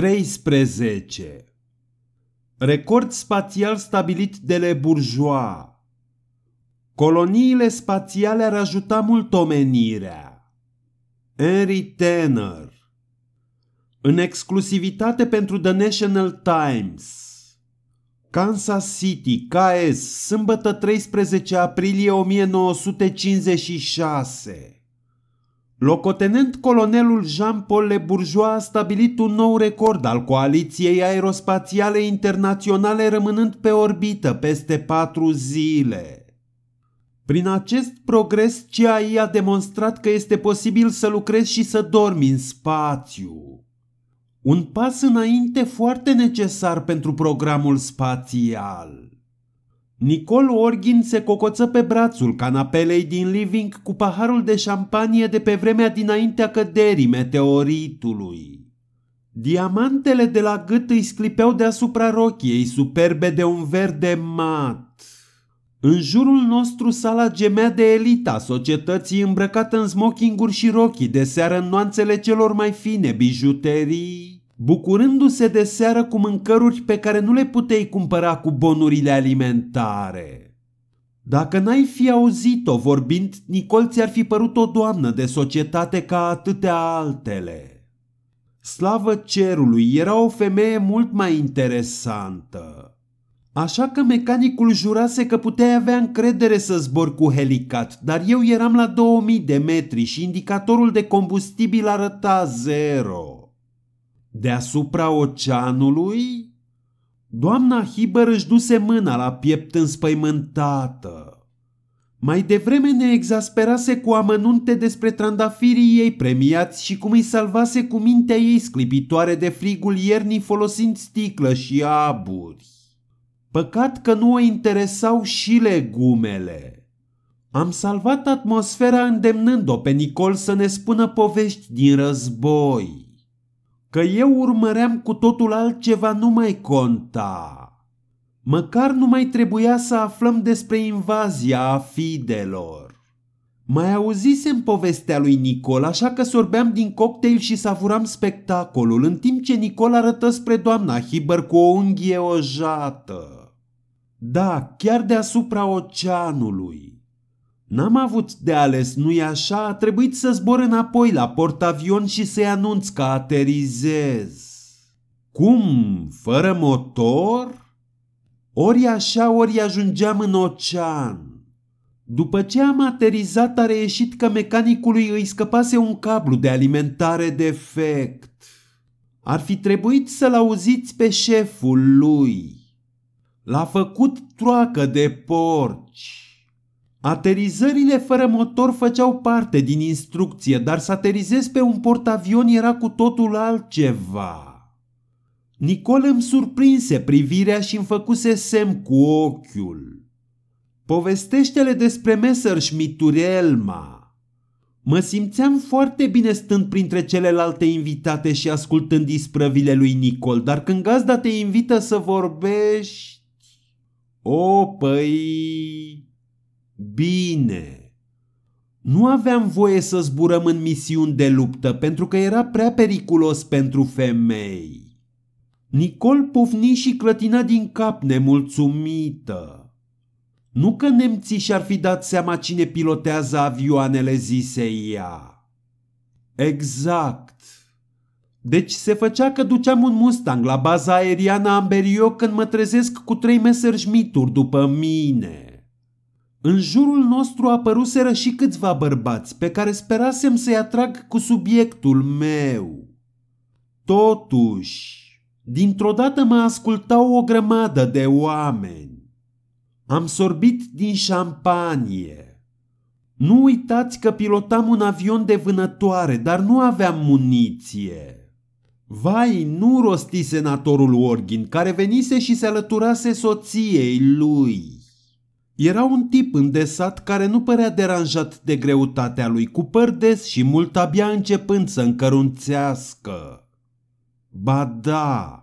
13. Record spațial stabilit de Le Bourgeois Coloniile spațiale ar ajuta mult omenirea. Henry Tanner În exclusivitate pentru The National Times Kansas City, KS, sâmbătă 13 aprilie 1956 Locotenent colonelul Jean-Paul Le Bourgeois a stabilit un nou record al coaliției aerospațiale internaționale rămânând pe orbită peste patru zile. Prin acest progres, CIA a demonstrat că este posibil să lucrezi și să dormi în spațiu. Un pas înainte foarte necesar pentru programul spațial. Nicol Orgin se cocoță pe brațul canapelei din living cu paharul de șampanie de pe vremea dinaintea căderii meteoritului. Diamantele de la gât îi sclipeau deasupra rochiei, superbe de un verde mat. În jurul nostru sala gemea de elita societății îmbrăcată în smokinguri și rochii de seară în nuanțele celor mai fine bijuterii bucurându-se de seară cu mâncăruri pe care nu le puteai cumpăra cu bonurile alimentare. Dacă n-ai fi auzit-o vorbind, Nicol ți-ar fi părut o doamnă de societate ca atâtea altele. Slavă cerului, era o femeie mult mai interesantă. Așa că mecanicul jurase că puteai avea încredere să zbor cu helicat, dar eu eram la 2000 de metri și indicatorul de combustibil arăta zero. Deasupra oceanului? Doamna Hiber își duse mâna la piept înspăimântată. Mai devreme ne exasperase cu amănunte despre trandafirii ei premiați și cum îi salvase cu mintea ei sclipitoare de frigul iernii folosind sticlă și aburi. Păcat că nu o interesau și legumele. Am salvat atmosfera îndemnând-o pe Nicol să ne spună povești din război că eu urmăream cu totul altceva nu mai conta. Măcar nu mai trebuia să aflăm despre invazia fidelor. Mai auzisem povestea lui Nicol, așa că sorbeam din cocktail și savuram spectacolul, în timp ce Nicol arătă spre doamna Hiber cu o unghie ojată. Da, chiar deasupra oceanului. N-am avut de ales, nu-i așa? A trebuit să zbor înapoi la portavion și să-i anunț că aterizez. Cum? Fără motor? Ori așa, ori ajungeam în ocean. După ce am aterizat, a reieșit că mecanicului îi scăpase un cablu de alimentare defect. Ar fi trebuit să-l auziți pe șeful lui. L-a făcut troacă de porci. Aterizările fără motor făceau parte din instrucție, dar să aterizezi pe un portavion era cu totul altceva. Nicol îmi surprinse privirea și îmi făcuse semn cu ochiul. Povestește-le despre Messerschmitt Urelma. Mă simțeam foarte bine stând printre celelalte invitate și ascultând isprăvile lui Nicol, dar când gazda te invită să vorbești... O, păi... Bine. Nu aveam voie să zburăm în misiuni de luptă pentru că era prea periculos pentru femei. Nicol pufni și clătina din cap nemulțumită. Nu că nemții și-ar fi dat seama cine pilotează avioanele, zise ea. Exact. Deci se făcea că duceam un Mustang la baza aeriană Amberio când mă trezesc cu trei meseri după mine. În jurul nostru apăruseră și câțiva bărbați pe care sperasem să-i atrag cu subiectul meu. Totuși, dintr-o dată mă ascultau o grămadă de oameni. Am sorbit din șampanie. Nu uitați că pilotam un avion de vânătoare, dar nu aveam muniție. Vai, nu rosti senatorul Orgin, care venise și se alăturase soției lui. Era un tip îndesat care nu părea deranjat de greutatea lui cu părdes și mult abia începând să încărunțească. Ba da!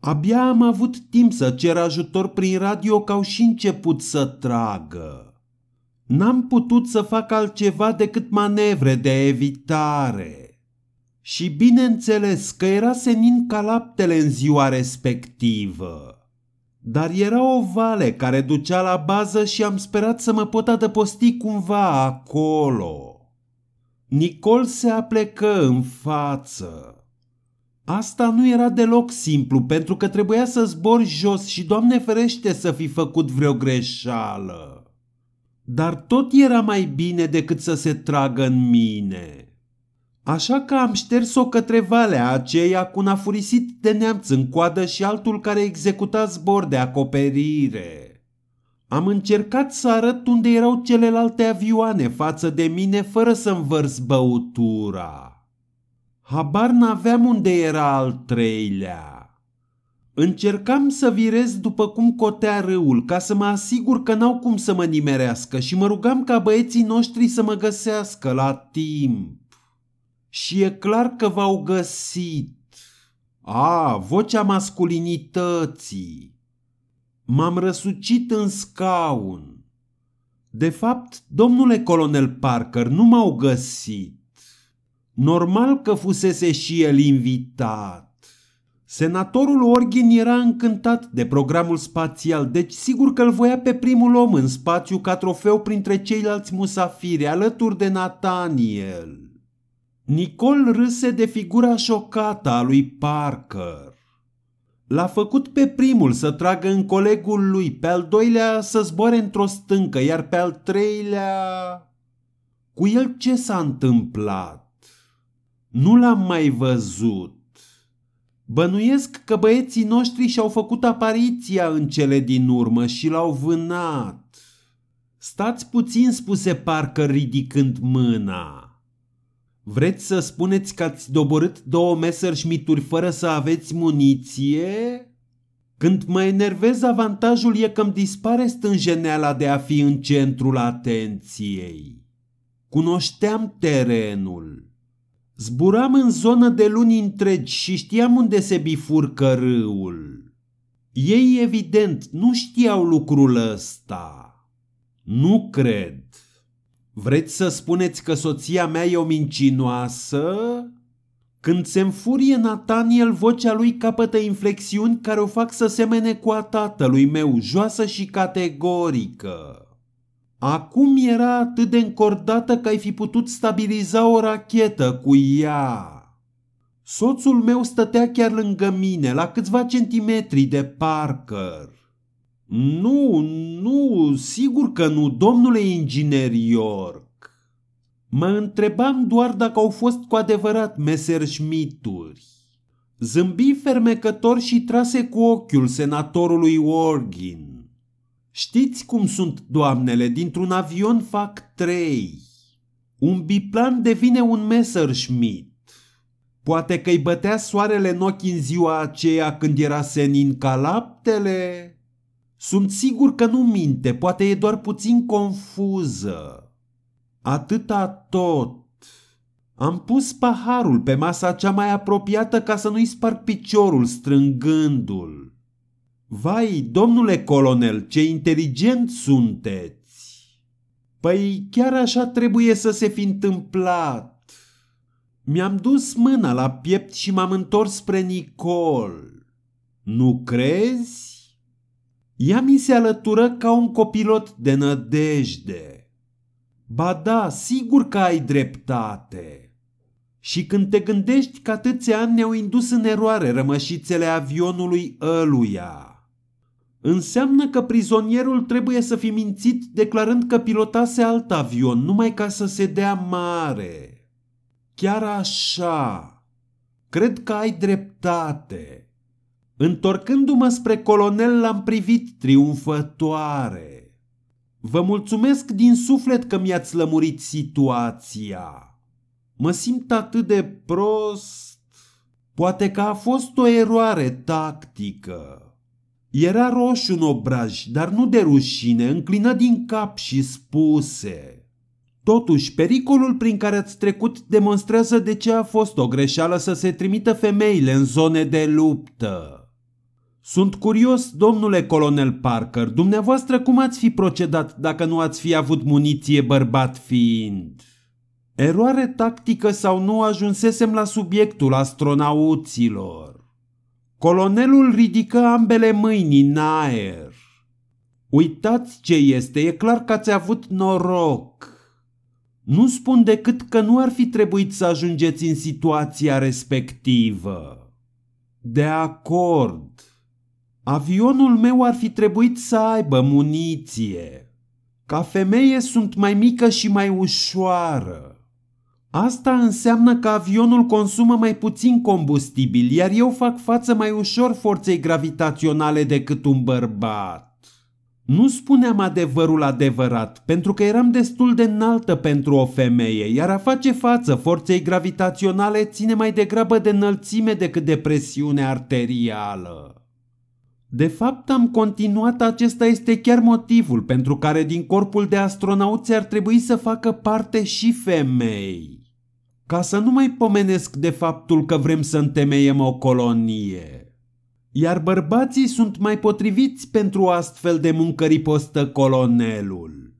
Abia am avut timp să cer ajutor prin radio că au și început să tragă. N-am putut să fac altceva decât manevre de evitare. Și bineînțeles că era senin ca laptele în ziua respectivă. Dar era o vale care ducea la bază și am sperat să mă pot adăposti cumva acolo. Nicol se aplecă în față. Asta nu era deloc simplu, pentru că trebuia să zbori jos și, Doamne ferește, să fi făcut vreo greșeală. Dar tot era mai bine decât să se tragă în mine. Așa că am șters-o către valea aceea cu un afurisit de neamț în coadă și altul care executa zbor de acoperire. Am încercat să arăt unde erau celelalte avioane față de mine fără să vărs băutura. Habar n-aveam unde era al treilea. Încercam să virez după cum cotea râul ca să mă asigur că n-au cum să mă nimerească și mă rugam ca băieții noștri să mă găsească la timp și e clar că v-au găsit. A, vocea masculinității. M-am răsucit în scaun. De fapt, domnule colonel Parker, nu m-au găsit. Normal că fusese și el invitat. Senatorul Orgin era încântat de programul spațial, deci sigur că îl voia pe primul om în spațiu ca trofeu printre ceilalți musafiri, alături de Nathaniel. Nicol râse de figura șocată a lui Parker. L-a făcut pe primul să tragă în colegul lui, pe al doilea să zboare într-o stâncă, iar pe al treilea... Cu el ce s-a întâmplat? Nu l-am mai văzut. Bănuiesc că băieții noștri și-au făcut apariția în cele din urmă și l-au vânat. Stați puțin, spuse Parker ridicând mâna. Vreți să spuneți că ați doborât două Messerschmitturi fără să aveți muniție? Când mă enervez, avantajul e că îmi dispare stânjeneala de a fi în centrul atenției. Cunoșteam terenul. Zburam în zonă de luni întregi și știam unde se bifurcă râul. Ei, evident, nu știau lucrul ăsta. Nu cred. Vreți să spuneți că soția mea e o mincinoasă? Când se înfurie Nathaniel, vocea lui capătă inflexiuni care o fac să semene cu a tatălui meu, joasă și categorică. Acum era atât de încordată că ai fi putut stabiliza o rachetă cu ea. Soțul meu stătea chiar lângă mine, la câțiva centimetri de Parker. Nu, nu, sigur că nu, domnule inginer York. Mă întrebam doar dacă au fost cu adevărat meserșmituri. Zâmbi fermecător și trase cu ochiul senatorului Orgin. Știți cum sunt doamnele, dintr-un avion fac trei. Un biplan devine un Messerschmitt. Poate că-i bătea soarele în ochi în ziua aceea când era senin ca laptele, sunt sigur că nu minte, poate e doar puțin confuză. Atâta tot. Am pus paharul pe masa cea mai apropiată ca să nu-i sparg piciorul strângându-l. Vai, domnule colonel, ce inteligent sunteți! Păi chiar așa trebuie să se fi întâmplat. Mi-am dus mâna la piept și m-am întors spre Nicol. Nu crezi? Ea mi se alătură ca un copilot de nădejde. Ba da, sigur că ai dreptate. Și când te gândești că atâția ani ne-au indus în eroare rămășițele avionului ăluia, înseamnă că prizonierul trebuie să fi mințit declarând că pilotase alt avion numai ca să se dea mare. Chiar așa. Cred că ai dreptate. Întorcându-mă spre colonel, l-am privit triumfătoare. Vă mulțumesc din suflet că mi-ați lămurit situația. Mă simt atât de prost. Poate că a fost o eroare tactică. Era roșu în obraj, dar nu de rușine, înclină din cap și spuse. Totuși, pericolul prin care ați trecut demonstrează de ce a fost o greșeală să se trimită femeile în zone de luptă. Sunt curios, domnule colonel Parker, dumneavoastră cum ați fi procedat dacă nu ați fi avut muniție bărbat fiind? Eroare tactică sau nu ajunsesem la subiectul astronauților. Colonelul ridică ambele mâini în aer. Uitați ce este, e clar că ați avut noroc. Nu spun decât că nu ar fi trebuit să ajungeți în situația respectivă. De acord. Avionul meu ar fi trebuit să aibă muniție. Ca femeie sunt mai mică și mai ușoară. Asta înseamnă că avionul consumă mai puțin combustibil, iar eu fac față mai ușor forței gravitaționale decât un bărbat. Nu spuneam adevărul adevărat, pentru că eram destul de înaltă pentru o femeie, iar a face față forței gravitaționale ține mai degrabă de înălțime decât de presiune arterială. De fapt, am continuat, acesta este chiar motivul pentru care din corpul de astronauți ar trebui să facă parte și femei. Ca să nu mai pomenesc de faptul că vrem să întemeiem o colonie. Iar bărbații sunt mai potriviți pentru astfel de muncă ripostă colonelul.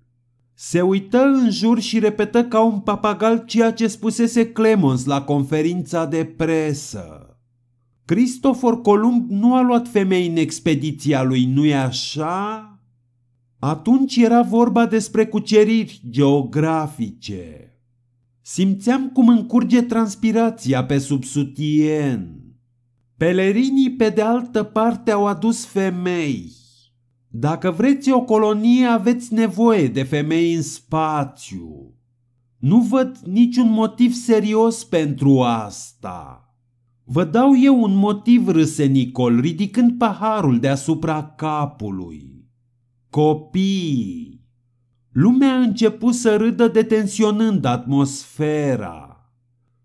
Se uită în jur și repetă ca un papagal ceea ce spusese Clemons la conferința de presă. Cristofor Columb nu a luat femei în expediția lui, nu-i așa? Atunci era vorba despre cuceriri geografice. Simțeam cum încurge transpirația pe sub Pelerinii, pe de altă parte, au adus femei. Dacă vreți o colonie, aveți nevoie de femei în spațiu. Nu văd niciun motiv serios pentru asta. Vă dau eu un motiv, râse Nicol, ridicând paharul deasupra capului. Copii! Lumea a început să râdă detenționând atmosfera.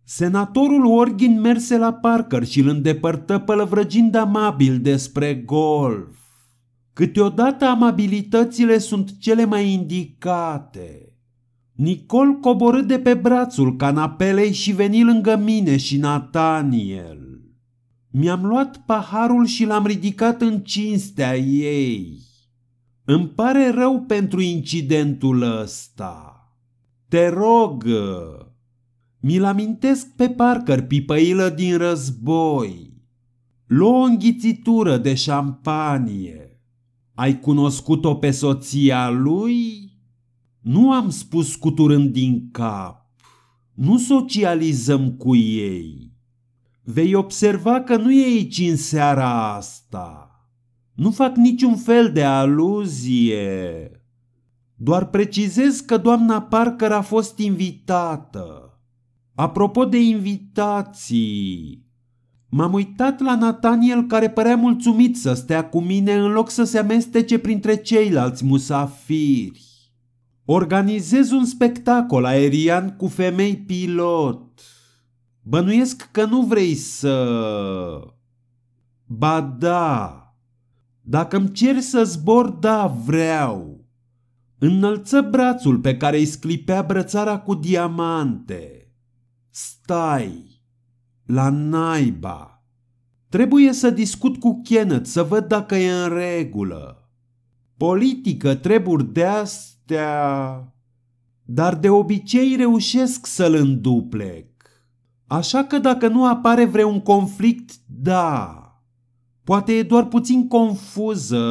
Senatorul Orgin merse la Parker și îl îndepărtă pălăvrăgind amabil despre golf. Câteodată amabilitățile sunt cele mai indicate. Nicol coborâ de pe brațul canapelei și veni lângă mine și Nataniel. Mi-am luat paharul și l-am ridicat în cinstea ei. Îmi pare rău pentru incidentul ăsta. Te rog! Mi-l amintesc pe Parker pipăilă din război. Lua o înghițitură de șampanie. Ai cunoscut-o pe soția lui? Nu am spus cuturând din cap. Nu socializăm cu ei. Vei observa că nu e aici în seara asta. Nu fac niciun fel de aluzie. Doar precizez că doamna Parker a fost invitată. Apropo de invitații, m-am uitat la Nathaniel care părea mulțumit să stea cu mine în loc să se amestece printre ceilalți musafiri. Organizez un spectacol aerian cu femei pilot. Bănuiesc că nu vrei să... Ba da. Dacă îmi cer să zbor, da, vreau. Înălță brațul pe care îi sclipea brățara cu diamante. Stai. La naiba. Trebuie să discut cu Kenneth să văd dacă e în regulă. Politică treburi de azi astea... Dar de obicei reușesc să-l înduplec. Așa că dacă nu apare vreun conflict, da. Poate e doar puțin confuză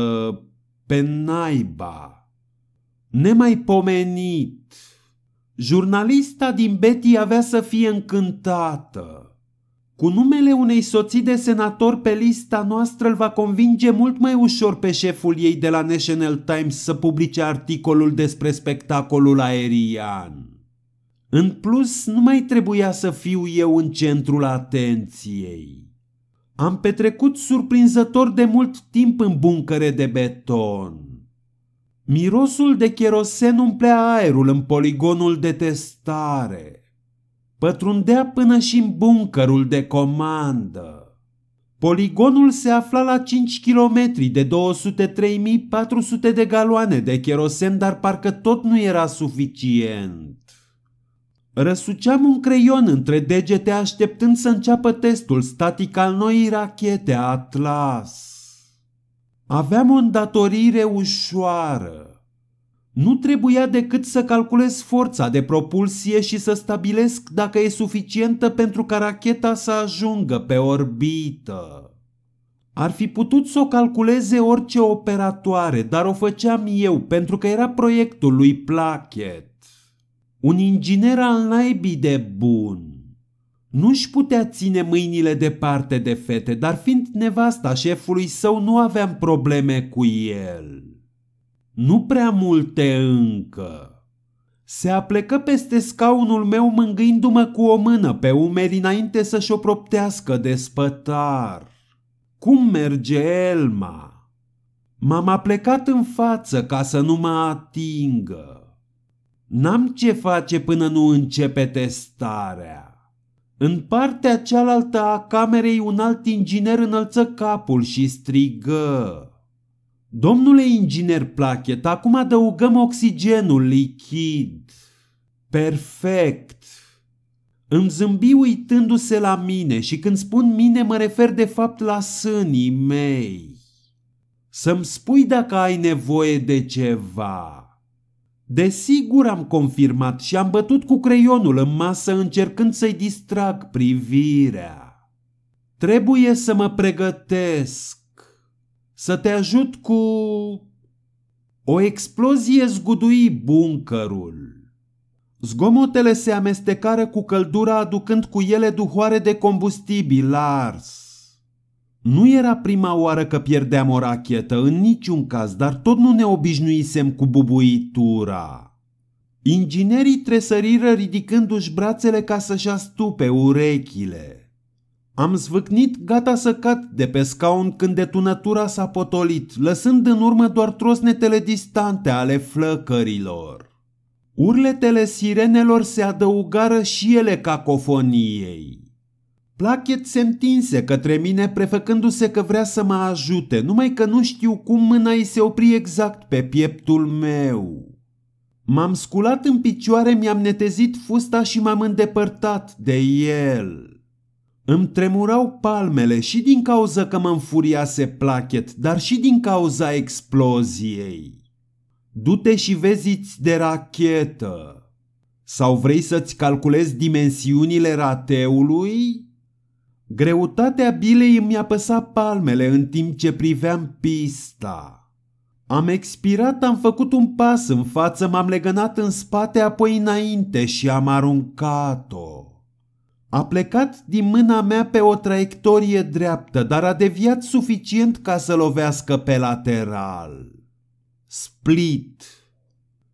pe naiba. Nemaipomenit. Jurnalista din Betty avea să fie încântată. Cu numele unei soții de senator pe lista noastră îl va convinge mult mai ușor pe șeful ei de la National Times să publice articolul despre spectacolul aerian. În plus, nu mai trebuia să fiu eu în centrul atenției. Am petrecut surprinzător de mult timp în buncăre de beton. Mirosul de cherosen umplea aerul în poligonul de testare – pătrundea până și în buncărul de comandă. Poligonul se afla la 5 km de 203.400 de galoane de cherosen, dar parcă tot nu era suficient. Răsuceam un creion între degete așteptând să înceapă testul static al noii rachete Atlas. Aveam o îndatorire ușoară. Nu trebuia decât să calculez forța de propulsie și să stabilesc dacă e suficientă pentru ca racheta să ajungă pe orbită. Ar fi putut să o calculeze orice operatoare, dar o făceam eu pentru că era proiectul lui Plachet. Un inginer al naibii de bun. Nu-și putea ține mâinile departe de fete, dar fiind nevasta șefului său nu aveam probleme cu el. Nu prea multe încă. Se aplecă peste scaunul meu mângâindu-mă cu o mână pe umeri înainte să-și o proptească de spătar. Cum merge Elma? M-am aplecat în față ca să nu mă atingă. N-am ce face până nu începe testarea. În partea cealaltă a camerei un alt inginer înălță capul și strigă. Domnule inginer Plachet, acum adăugăm oxigenul lichid. Perfect. Îmi zâmbi uitându-se la mine și când spun mine mă refer de fapt la sânii mei. Să-mi spui dacă ai nevoie de ceva. Desigur am confirmat și am bătut cu creionul în masă încercând să-i distrag privirea. Trebuie să mă pregătesc. Să te ajut cu... O explozie zgudui buncărul. Zgomotele se amestecară cu căldura aducând cu ele duhoare de combustibil lars. Nu era prima oară că pierdeam o rachetă, în niciun caz, dar tot nu ne obișnuisem cu bubuitura. Inginerii tresăriră ridicându-și brațele ca să-și astupe urechile. Am zvâcnit gata să cad de pe scaun când detunătura s-a potolit, lăsând în urmă doar trosnetele distante ale flăcărilor. Urletele sirenelor se adăugară și ele cacofoniei. Plachet se întinse către mine prefăcându-se că vrea să mă ajute, numai că nu știu cum mâna îi se opri exact pe pieptul meu. M-am sculat în picioare, mi-am netezit fusta și m-am îndepărtat de el. Îmi tremurau palmele și din cauza că mă înfuriase plachet, dar și din cauza exploziei. Du-te și veziți de rachetă. Sau vrei să-ți calculezi dimensiunile rateului? Greutatea bilei îmi apăsa palmele în timp ce priveam pista. Am expirat, am făcut un pas în față, m-am legănat în spate, apoi înainte și am aruncat-o. A plecat din mâna mea pe o traiectorie dreaptă, dar a deviat suficient ca să lovească pe lateral. Split.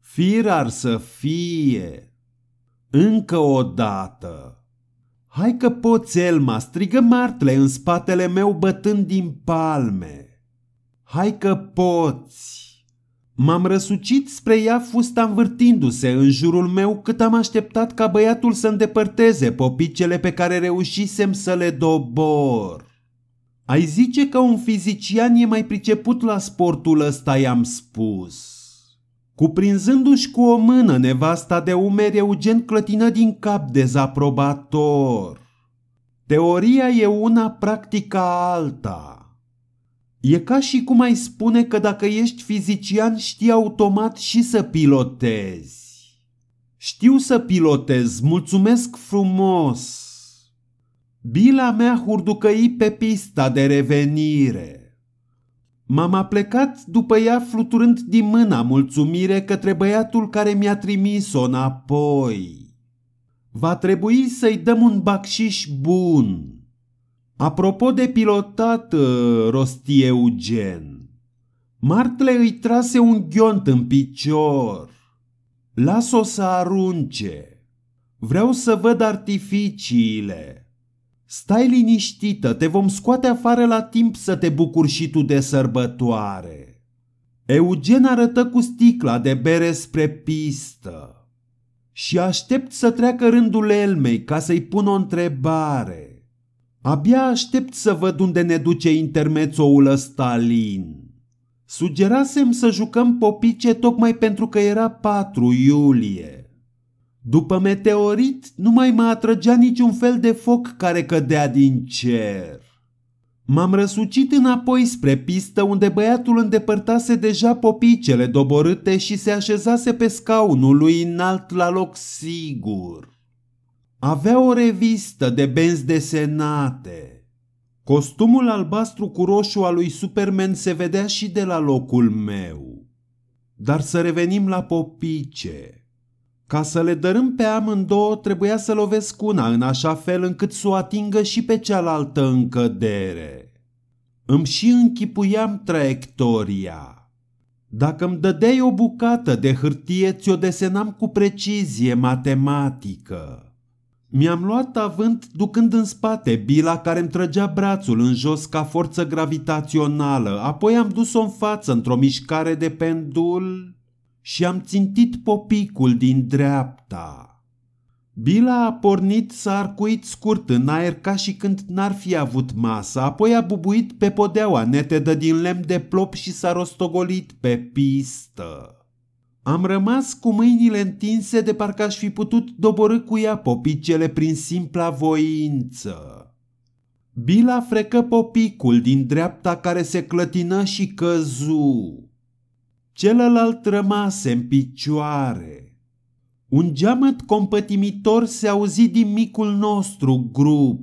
Fir ar să fie. Încă o dată. Hai că poți, Elma, strigă Martle în spatele meu bătând din palme. Hai că poți! M-am răsucit spre ea fusta învârtindu-se în jurul meu cât am așteptat ca băiatul să îndepărteze popicele pe care reușisem să le dobor. Ai zice că un fizician e mai priceput la sportul ăsta, i-am spus. Cuprinzându-și cu o mână nevasta de umeri, Eugen clătină din cap dezaprobator. Teoria e una, practica alta. E ca și cum ai spune că dacă ești fizician știi automat și să pilotezi. Știu să pilotez, mulțumesc frumos. Bila mea hurducăi pe pista de revenire. M-am aplecat după ea fluturând din mâna mulțumire către băiatul care mi-a trimis-o înapoi. Va trebui să-i dăm un bacșiș bun. Apropo de pilotat, uh, rosti Eugen, Martle îi trase un ghiont în picior. Las-o să arunce. Vreau să văd artificiile. Stai liniștită, te vom scoate afară la timp să te bucuri și tu de sărbătoare. Eugen arătă cu sticla de bere spre pistă. Și aștept să treacă rândul Elmei ca să-i pun o întrebare. Abia aștept să văd unde ne duce intermețoul ăsta lin. Sugerasem să jucăm popice tocmai pentru că era 4 iulie. După meteorit nu mai mă atrăgea niciun fel de foc care cădea din cer. M-am răsucit înapoi spre pistă unde băiatul îndepărtase deja popicele doborâte și se așezase pe scaunul lui înalt la loc sigur. Avea o revistă de benzi desenate. Costumul albastru cu roșu al lui Superman se vedea și de la locul meu. Dar să revenim la popice. Ca să le dărâm pe amândouă, trebuia să lovesc una în așa fel încât să o atingă și pe cealaltă încădere. Îmi și închipuiam traiectoria. Dacă îmi dădeai o bucată de hârtie, ți-o desenam cu precizie matematică. Mi-am luat avânt ducând în spate bila care îmi trăgea brațul în jos ca forță gravitațională, apoi am dus-o în față într-o mișcare de pendul și am țintit popicul din dreapta. Bila a pornit, s-a arcuit scurt în aer ca și când n-ar fi avut masă, apoi a bubuit pe podeaua netedă din lemn de plop și s-a rostogolit pe pistă. Am rămas cu mâinile întinse de parcă aș fi putut dobori cu ea popicele prin simpla voință. Bila frecă popicul din dreapta care se clătină și căzu. Celălalt rămase în picioare. Un geamăt compătimitor se auzi din micul nostru grup.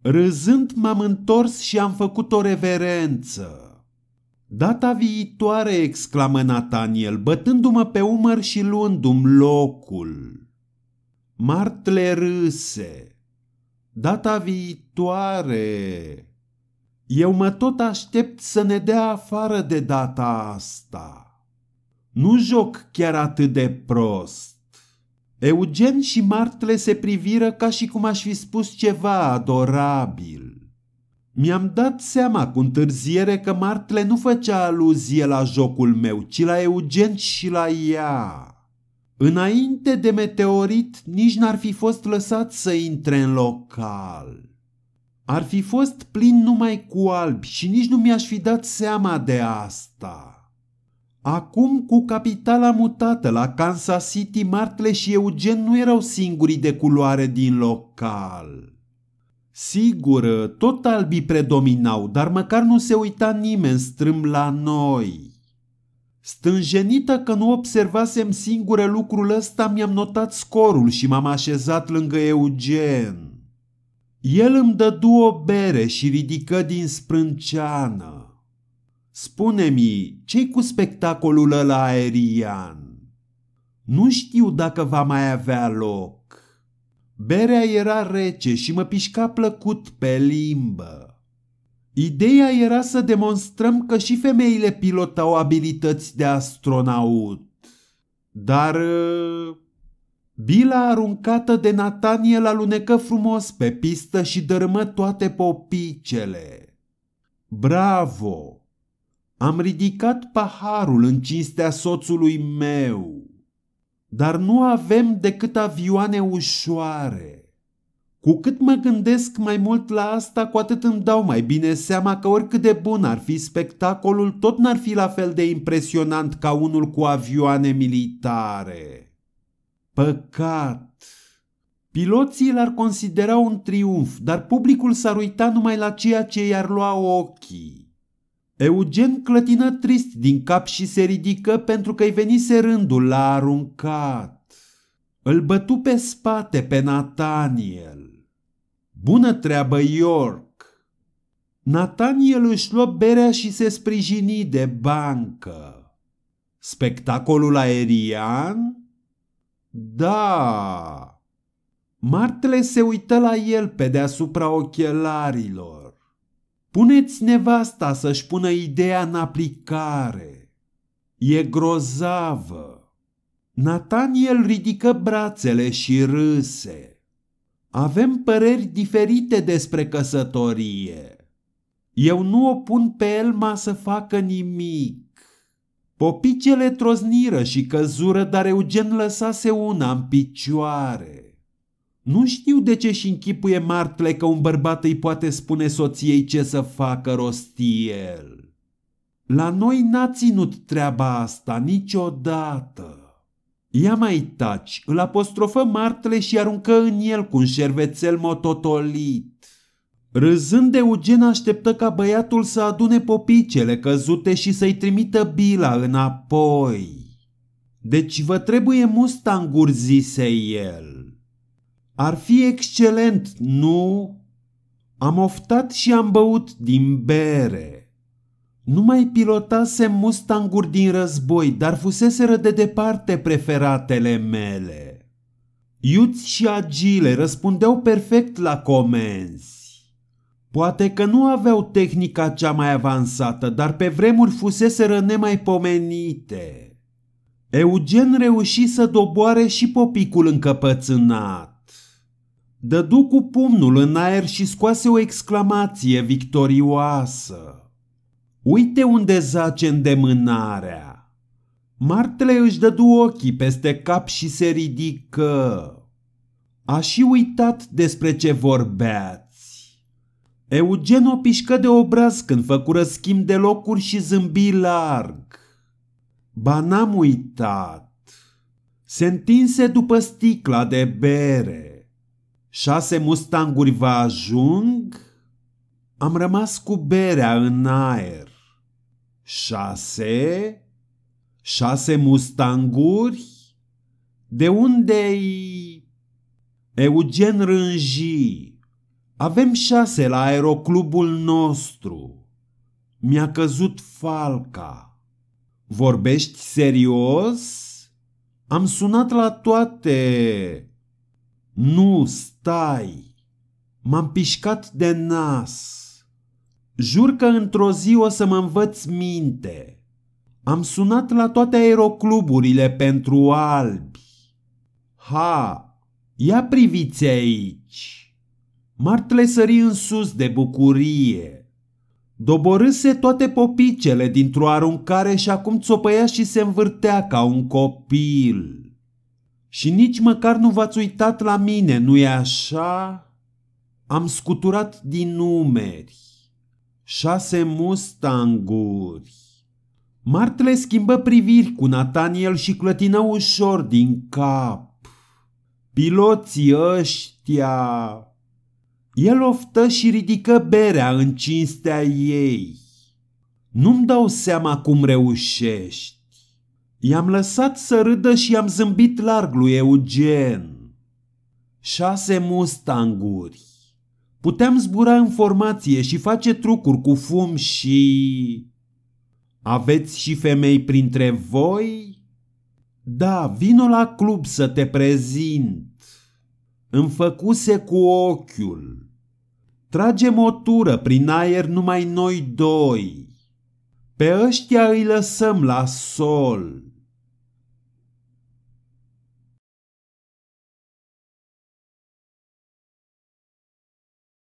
Râzând m-am întors și am făcut o reverență. Data viitoare, exclamă Nathaniel, bătându-mă pe umăr și luându-mi locul. Martle râse. Data viitoare. Eu mă tot aștept să ne dea afară de data asta. Nu joc chiar atât de prost. Eugen și Martle se priviră ca și cum aș fi spus ceva adorabil. Mi-am dat seama cu întârziere că Martle nu făcea aluzie la jocul meu, ci la Eugen și la ea. Înainte de meteorit, nici n-ar fi fost lăsat să intre în local. Ar fi fost plin numai cu albi și nici nu mi-aș fi dat seama de asta. Acum, cu capitala mutată la Kansas City, Martle și Eugen nu erau singurii de culoare din local. Sigur, tot albii predominau, dar măcar nu se uita nimeni strâm la noi. Stânjenită că nu observasem singure lucrul ăsta, mi-am notat scorul și m-am așezat lângă Eugen. El îmi dă două bere și ridică din sprânceană. Spune-mi, ce cu spectacolul ăla aerian? Nu știu dacă va mai avea loc. Berea era rece și mă pișca plăcut pe limbă. Ideea era să demonstrăm că și femeile pilotau abilități de astronaut. Dar... Ă, bila aruncată de Nathaniel alunecă frumos pe pistă și dărâmă toate popicele. Bravo! Am ridicat paharul în cinstea soțului meu dar nu avem decât avioane ușoare. Cu cât mă gândesc mai mult la asta, cu atât îmi dau mai bine seama că oricât de bun ar fi spectacolul, tot n-ar fi la fel de impresionant ca unul cu avioane militare. Păcat! Piloții l-ar considera un triumf, dar publicul s-ar uita numai la ceea ce i-ar lua ochii. Eugen clătină trist din cap și se ridică pentru că-i venise rândul la aruncat. Îl bătu pe spate pe Nathaniel. Bună treabă, York! Nathaniel își luă berea și se sprijini de bancă. Spectacolul aerian? Da! Martele se uită la el pe deasupra ochelarilor. Puneți nevasta să-și pună ideea în aplicare. E grozavă. Nataniel ridică brațele și râse. Avem păreri diferite despre căsătorie. Eu nu o pun pe Elma să facă nimic. Popicele trozniră și căzură, dar Eugen lăsase una în picioare. Nu știu de ce și închipuie Martle că un bărbat îi poate spune soției ce să facă rostiel. La noi n-a ținut treaba asta niciodată. Ia mai taci, îl apostrofă Martle și aruncă în el cu un șervețel mototolit. Râzând de Eugen așteptă ca băiatul să adune popicele căzute și să-i trimită bila înapoi. Deci vă trebuie mustanguri, zise el. Ar fi excelent, nu? Am oftat și am băut din bere. Nu mai pilotase mustanguri din război, dar fuseseră de departe preferatele mele. Iuți și agile răspundeau perfect la comenzi. Poate că nu aveau tehnica cea mai avansată, dar pe vremuri fuseseră nemaipomenite. Eugen reuși să doboare și popicul încăpățânat dădu cu pumnul în aer și scoase o exclamație victorioasă. Uite unde zace îndemânarea! Martele își dădu ochii peste cap și se ridică. A și uitat despre ce vorbeați. Eugen o pișcă de obraz când făcură schimb de locuri și zâmbi larg. Ba n-am uitat. Se întinse după sticla de bere. Șase mustanguri vă ajung? Am rămas cu berea în aer. Șase? Șase mustanguri? De unde-i? Eugen Rânji. Avem șase la aeroclubul nostru. Mi-a căzut falca. Vorbești serios? Am sunat la toate. Nu stai! M-am pișcat de nas. Jur că într-o zi o să mă învăț minte. Am sunat la toate aerocluburile pentru albi. Ha! Ia priviți aici! Martle sări în sus de bucurie. Doborâse toate popicele dintr-o aruncare și acum țopăia și se învârtea ca un copil. Și nici măcar nu v-ați uitat la mine, nu-i așa? Am scuturat din numeri. Șase mustanguri. Martele schimbă priviri cu Nathaniel și clătină ușor din cap. Piloții ăștia... El oftă și ridică berea în cinstea ei. Nu-mi dau seama cum reușești. I-am lăsat să râdă și i-am zâmbit larg lui Eugen. Șase mustanguri. Puteam zbura în formație și face trucuri cu fum și... Aveți și femei printre voi? Da, vino la club să te prezint. Îmi făcuse cu ochiul. Tragem o tură prin aer numai noi doi. Pe ăștia îi lăsăm la sol.